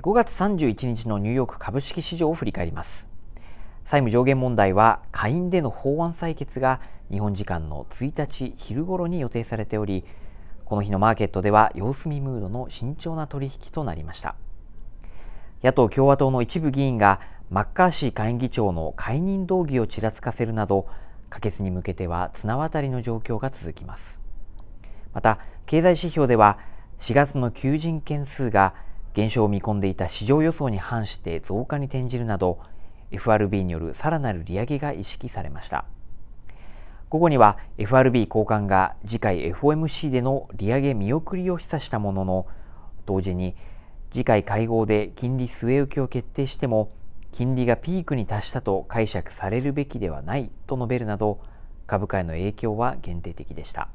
5月31日のニューヨーク株式市場を振り返ります債務上限問題は下院での法案採決が日本時間の1日昼頃に予定されておりこの日のマーケットでは様子見ムードの慎重な取引となりました野党・共和党の一部議員がマッカーシー下院議長の解任動議をちらつかせるなど可決に向けては綱渡りの状況が続きますまた経済指標では4月の求人件数が減少を見込んでいた市場予想に反して増加に転じるなど FRB によるさらなる利上げが意識されました午後には FRB 高官が次回 FOMC での利上げ見送りを示唆したものの同時に次回会合で金利据え置きを決定しても金利がピークに達したと解釈されるべきではないと述べるなど株価への影響は限定的でした。